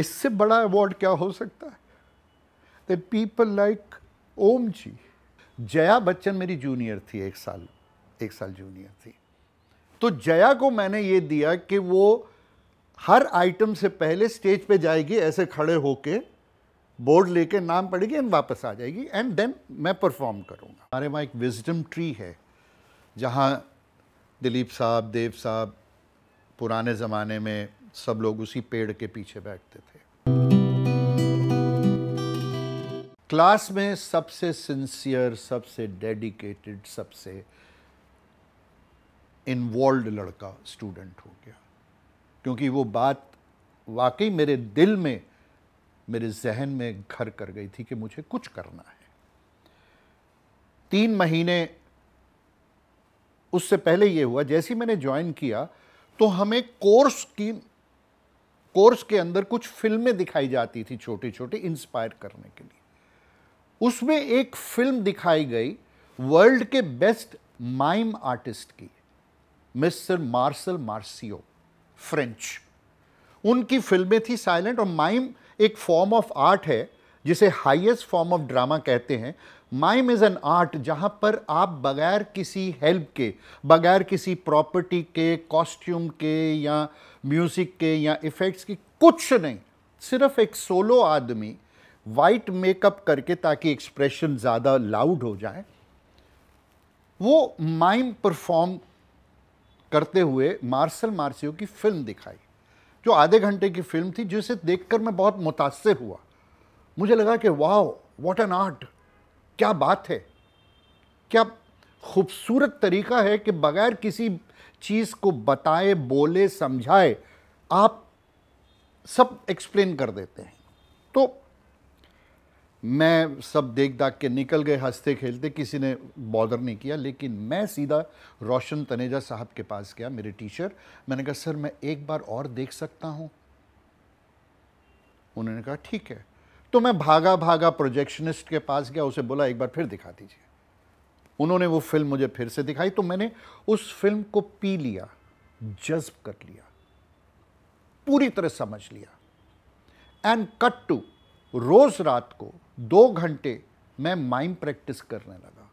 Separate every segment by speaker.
Speaker 1: इससे बड़ा अवार्ड क्या हो सकता है that people like Om ji Jaya Bachchan मेरी जूनियर थी एक साल एक साल जूनियर थी तो जया को मैंने ये दिया कि वो हर आइटम से पहले स्टेज पे जाएगी ऐसे खड़े होके बोर्ड लेके नाम पड़ेगी एंड वापस आ जाएगी एंड देन मैं परफॉर्म करूँगा हमारे वहाँ एक विजडम ट्री है जहाँ दिलीप साहब देव साहब पुराने ज़माने में सब लोग उसी पेड़ के पीछे बैठते थे क्लास में सबसे सिंसियर सबसे डेडिकेटेड सबसे इन्वॉल्व लड़का स्टूडेंट हो गया क्योंकि वो बात वाकई मेरे दिल में मेरे जहन में घर कर गई थी कि मुझे कुछ करना है तीन महीने उससे पहले ये हुआ जैसे ही मैंने ज्वाइन किया तो हमें कोर्स की कोर्स के अंदर कुछ फिल्में दिखाई जाती थी छोटी छोटी इंस्पायर करने के लिए उसमें एक फिल्म दिखाई गई वर्ल्ड के बेस्ट माइम आर्टिस्ट की मिस्टर मार्सल मार्सियो फ्रेंच उनकी फिल्में थी साइलेंट और माइम एक फॉर्म ऑफ आर्ट है जिसे हाईएस्ट फॉर्म ऑफ ड्रामा कहते हैं माइम इज़ एन आर्ट जहाँ पर आप बगैर किसी हेल्प के बगैर किसी प्रॉपर्टी के कॉस्ट्यूम के या म्यूज़िक के या इफ़ेक्ट्स की कुछ नहीं सिर्फ एक सोलो आदमी वाइट मेकअप करके ताकि एक्सप्रेशन ज़्यादा लाउड हो जाए वो माइम परफॉर्म करते हुए मार्शल मार्सियो की फिल्म दिखाई जो आधे घंटे की फिल्म थी जिसे देखकर मैं बहुत मुतासर हुआ मुझे लगा कि वाओ व्हाट एन आर्ट क्या बात है क्या खूबसूरत तरीका है कि बगैर किसी चीज़ को बताए बोले समझाए आप सब एक्सप्लेन कर देते हैं तो मैं सब देख दाख के निकल गए हंसते खेलते किसी ने बॉदर नहीं किया लेकिन मैं सीधा रोशन तनेजा साहब के पास गया मेरे टीचर मैंने कहा सर मैं एक बार और देख सकता हूँ उन्होंने कहा ठीक है तो मैं भागा भागा प्रोजेक्शनिस्ट के पास गया उसे बोला एक बार फिर दिखा दीजिए उन्होंने वो फिल्म मुझे फिर से दिखाई तो मैंने उस फिल्म को पी लिया जज्ब कर लिया पूरी तरह समझ लिया एंड कट टू रोज रात को दो घंटे मैं माइम प्रैक्टिस करने लगा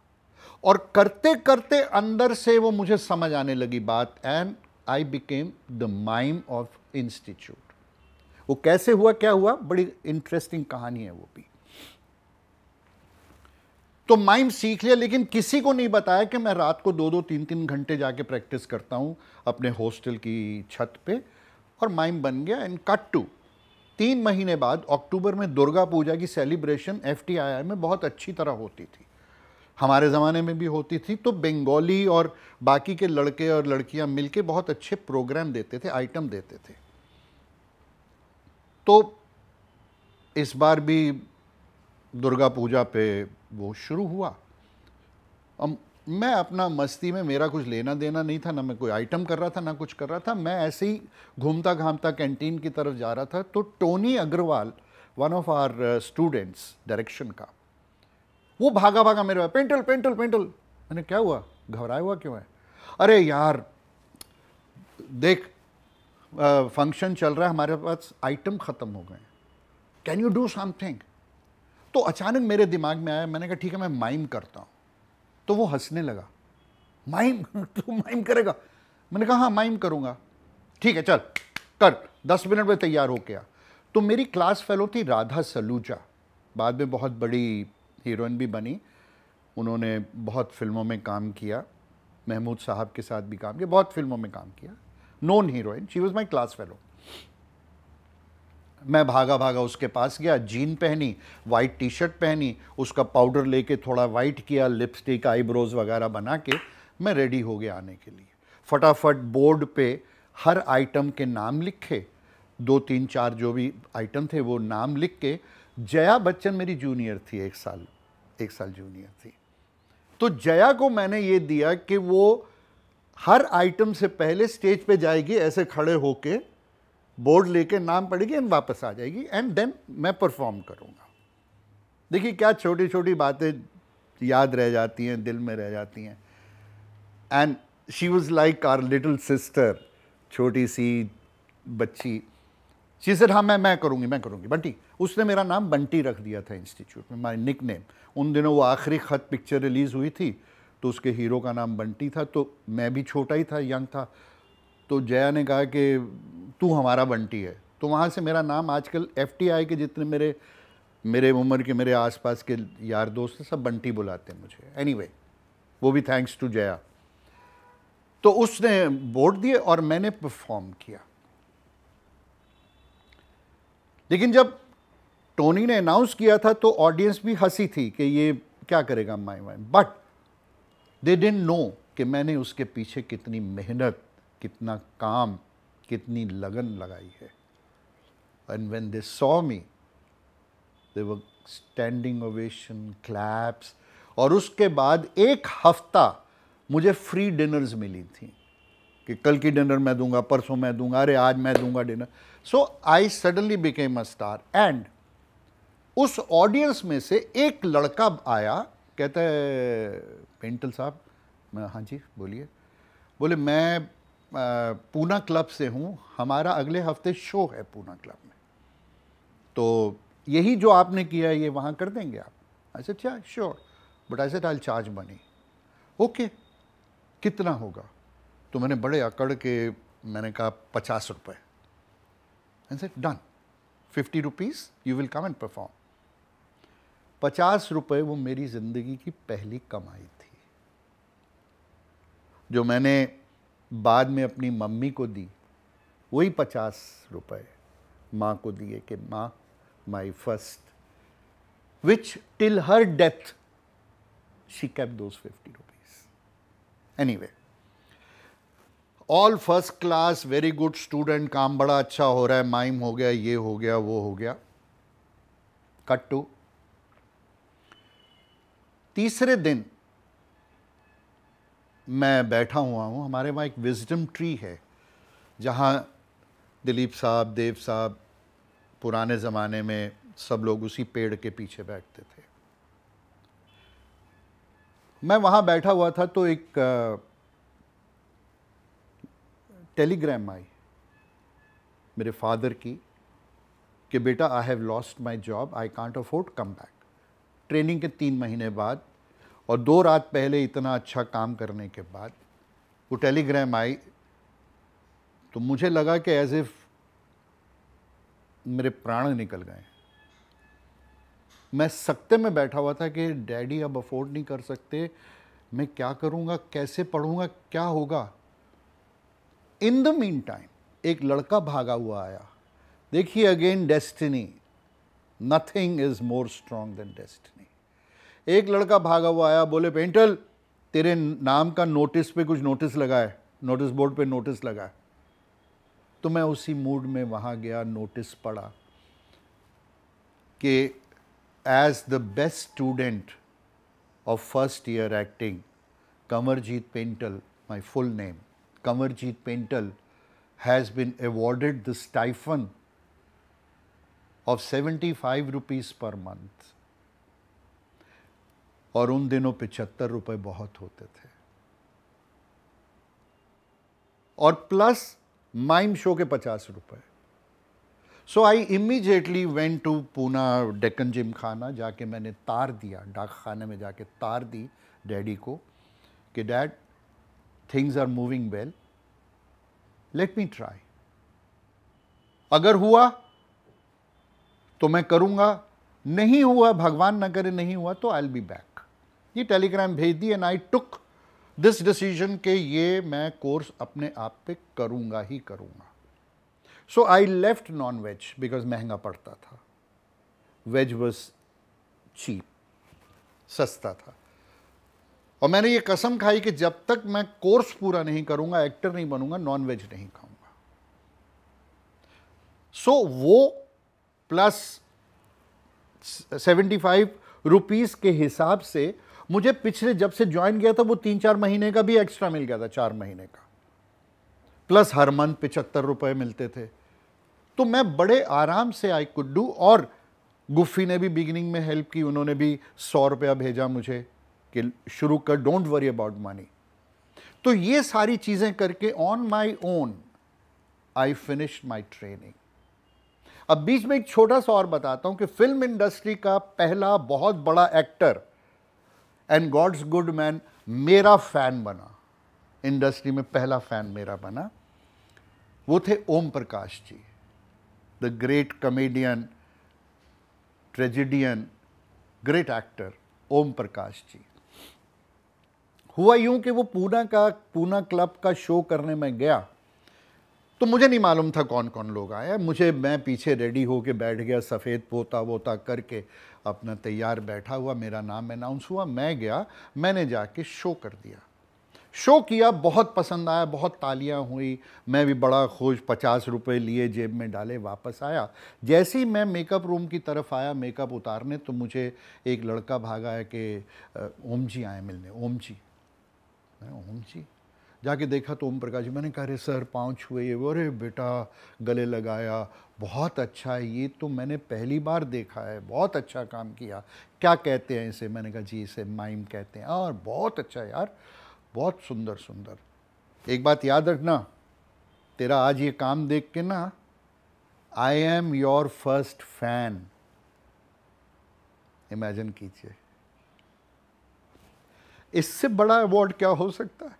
Speaker 1: और करते करते अंदर से वो मुझे समझ आने लगी बात and I became the mime of institute वो कैसे हुआ क्या हुआ बड़ी इंटरेस्टिंग कहानी है वो भी तो माइम सीख लिया लेकिन किसी को नहीं बताया कि मैं रात को दो दो तीन तीन घंटे जाके प्रैक्टिस करता हूं अपने हॉस्टल की छत पे और माइम बन गया एंड कट टू तीन महीने बाद अक्टूबर में दुर्गा पूजा की सेलिब्रेशन एफ में बहुत अच्छी तरह होती थी हमारे ज़माने में भी होती थी तो बंगाली और बाकी के लड़के और लड़कियां मिलके बहुत अच्छे प्रोग्राम देते थे आइटम देते थे तो इस बार भी दुर्गा पूजा पे वो शुरू हुआ मैं अपना मस्ती में मेरा कुछ लेना देना नहीं था ना मैं कोई आइटम कर रहा था ना कुछ कर रहा था मैं ऐसे ही घूमता घामता कैंटीन की तरफ जा रहा था तो Tony Agarwal one of our students direction का वो भागा भागा मेरे पास पेंटल पेंटल पेंटल मैंने क्या हुआ घबराया हुआ क्यों है अरे यार देख फंक्शन चल रहा है हमारे पास आइटम ख़त्म हो गए कैन यू डू समथिंग तो अचानक मेरे दिमाग में आया मैंने कहा ठीक है मैं माइम करता हूँ तो वो हंसने लगा माइम तो माइम करेगा मैंने कहा हाँ माइम करूँगा ठीक है चल कर दस मिनट में तैयार हो गया तो मेरी क्लास फेलो थी राधा सलूजा बाद में बहुत बड़ी हीरोइन भी बनी उन्होंने बहुत फिल्मों में काम किया महमूद साहब के साथ भी काम किया बहुत फिल्मों में काम किया नॉन heroine she was my class fellow मैं भागा भागा उसके पास गया जीन पहनी वाइट टी शर्ट पहनी उसका पाउडर लेके थोड़ा वाइट किया लिपस्टिक आईब्रोज वगैरह बना के मैं रेडी हो गया आने के लिए फटाफट बोर्ड पे हर आइटम के नाम लिखे दो तीन चार जो भी आइटम थे वो नाम लिख के जया बच्चन मेरी जूनियर थी एक साल एक साल जूनियर थी तो जया को मैंने ये दिया कि वो हर आइटम से पहले स्टेज पे जाएगी ऐसे खड़े होके बोर्ड लेके नाम पड़ेगी एंड वापस आ जाएगी एंड देन मैं परफॉर्म करूँगा देखिए क्या छोटी छोटी बातें याद रह जाती हैं दिल में रह जाती हैं and she was like our little sister छोटी सी बच्ची जी सर हाँ मैं मैं करूँगी मैं करूँगी बंटी उसने मेरा नाम बंटी रख दिया था इंस्टीट्यूट में माई निक नेम उन दिनों वो आखिरी ख़त पिक्चर रिलीज़ हुई थी तो उसके हीरो का नाम बंटी था तो मैं भी छोटा ही था यंग था तो जया ने कहा कि तू हमारा बंटी है तो वहाँ से मेरा नाम आजकल एफ के जितने मेरे मेरे उम्र के मेरे आसपास के यार दोस्त हैं सब बंटी बुलाते हैं मुझे एनी anyway, वो भी थैंक्स टू जया तो उसने वोट दिए और मैंने परफॉर्म किया लेकिन जब टोनी ने अनाउंस किया था तो ऑडियंस भी हंसी थी कि ये क्या करेगा my my but they didn't know कि मैंने उसके पीछे कितनी मेहनत कितना काम कितनी लगन लगाई है and when they saw me they standing ovation claps और उसके बाद एक हफ्ता मुझे फ्री डिनर्स मिली थी कि कल की डिनर मैं दूंगा परसों मैं दूंगा अरे आज मैं दूंगा dinner so I suddenly became a star and उस ऑडियंस में से एक लड़का आया कहता है पेंटल साहब हाँ जी बोलिए बोले मैं पूना क्लब से हूँ हमारा अगले हफ्ते शो है पूना क्लब में तो यही जो आपने किया है ये वहाँ कर देंगे आप ऐसे said sure but I said I charge money okay कितना होगा तो मैंने बड़े अकड़ के मैंने कहा पचास रुपये and done fifty rupees you will come and perform पचास रुपए वो मेरी ज़िंदगी की पहली कमाई थी जो मैंने बाद में अपनी मम्मी को दी वही पचास रुपए माँ को दिए कि माँ my first which till her death she kept दो rupees anyway all first class very good student काम बड़ा अच्छा हो रहा है माइम हो गया ये हो गया वो हो गया कट टू तीसरे दिन मैं बैठा हुआ हूँ हमारे वहाँ एक विजडम ट्री है जहाँ दिलीप साहब देव साहब पुराने ज़माने में सब लोग उसी पेड़ के पीछे बैठते थे मैं वहाँ बैठा हुआ था तो एक टेलीग्राम आई मेरे फादर की कि बेटा I have lost my job I can't afford come back training के तीन महीने बाद और दो रात पहले इतना अच्छा काम करने के बाद वो टेलीग्राम आई तो मुझे लगा कि एज इफ मेरे प्राण निकल गए मैं सकते में बैठा हुआ था कि डैडी अब अफोर्ड नहीं कर सकते मैं क्या करूंगा कैसे पढ़ूंगा क्या होगा इन द मीन टाइम एक लड़का भागा हुआ आया देखिए again destiny nothing is more strong than destiny एक लड़का भागा हुआ आया बोले पेंटल तेरे नाम का नोटिस पे कुछ नोटिस लगा है नोटिस बोर्ड पे नोटिस लगा है तो मैं उसी मूड में वहां गया नोटिस पढ़ा कि as the best student of first year acting Kanwarjit Paintal my full name Kanwarjit Paintal has been awarded the stipend of 75 rupees per month और उन दिनों पिचहत्तर रुपए बहुत होते थे और प्लस माइम शो के पचास रुपए so I immediately went to Poona Deccan Gymkhana जाके मैंने तार दिया डाकखाने में जाके तार दी डैडी को कि dad things are moving well let me try अगर हुआ तो मैं करूंगा नहीं हुआ भगवान न करे नहीं हुआ तो आई बी बैक ये टेलीग्राम भेज दी and I took this decision के ये मैं कोर्स अपने आप पे करूंगा ही करूंगा so I left non veg because महंगा पड़ता था वेज वॉज चीप सस्ता था और मैंने ये कसम खाई कि जब तक मैं कोर्स पूरा नहीं करूंगा एक्टर नहीं बनूंगा नॉन वेज नहीं खाऊंगा सो so, वो प्लस सेवेंटी फाइव रुपीज़ के हिसाब से मुझे पिछले जब से ज्वाइन किया था वो तीन चार महीने का भी एक्स्ट्रा मिल गया था चार महीने का प्लस हर मंथ पिचहत्तर रुपए मिलते थे तो मैं बड़े आराम से आई कुड डू और गुफ़ी ने भी बिगिनिंग में हेल्प की उन्होंने भी सौ रुपया भेजा मुझे कि शुरू कर डोंट वरी अबाउट मनी तो ये सारी चीज़ें करके on my own I finish my training अब बीच में एक छोटा सा और बताता हूं कि फिल्म इंडस्ट्री का पहला बहुत बड़ा actor and God's good man मेरा फैन बना इंडस्ट्री में पहला फैन मेरा बना वो थे Om Prakash ji the great comedian tragedian great actor Om Prakash ji हुआ यूं कि वो पूना का पूना क्लब का शो करने में गया तो मुझे नहीं मालूम था कौन कौन लोग आए मुझे मैं पीछे रेडी होके बैठ गया सफ़ेद पोता वोता करके अपना तैयार बैठा हुआ मेरा नाम अनाउंस हुआ मैं गया मैंने जाके शो कर दिया शो किया बहुत पसंद आया बहुत तालियां हुई मैं भी बड़ा खुश पचास रुपए लिए जेब में डाले वापस आया जैसे ही मैं मेकअप रूम की तरफ आया मेकअप उतारने तो मुझे एक लड़का भागा है कि ओम जी आए मिलने ओम जी ओम जी जाके देखा तो ओम प्रकाश जी मैंने कहा अरे सर पाँव छुए ये अरे बेटा गले लगाया बहुत अच्छा है ये तो मैंने पहली बार देखा है बहुत अच्छा काम किया क्या कहते हैं इसे मैंने कहा जी इसे माइम कहते हैं और हाँ, बहुत अच्छा यार बहुत सुंदर सुंदर एक बात याद रखना तेरा आज ये काम देख के ना I am your first fan imagine कीजिए इससे बड़ा अवार्ड क्या हो सकता है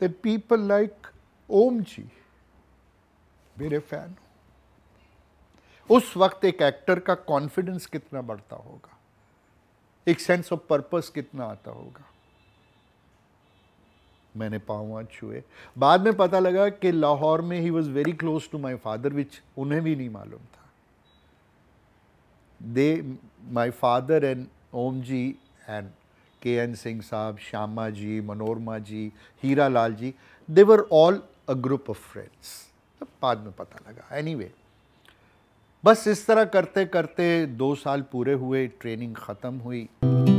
Speaker 1: that people like ओम जी मेरे फैन हो उस वक्त एक एक्टर का कॉन्फिडेंस कितना बढ़ता होगा एक सेंस ऑफ पर्पस कितना आता होगा मैंने पाऊ छुए बाद में पता लगा कि लाहौर में ही was very close to my father which उन्हें भी नहीं मालूम था they my father and Om ji and K N Singh sahab Shyama ji Manorama ji Hira Lal ji they were all a group of friends तब बाद में पता लगा एनी anyway, बस इस तरह करते करते दो साल पूरे हुए ट्रेनिंग ख़त्म हुई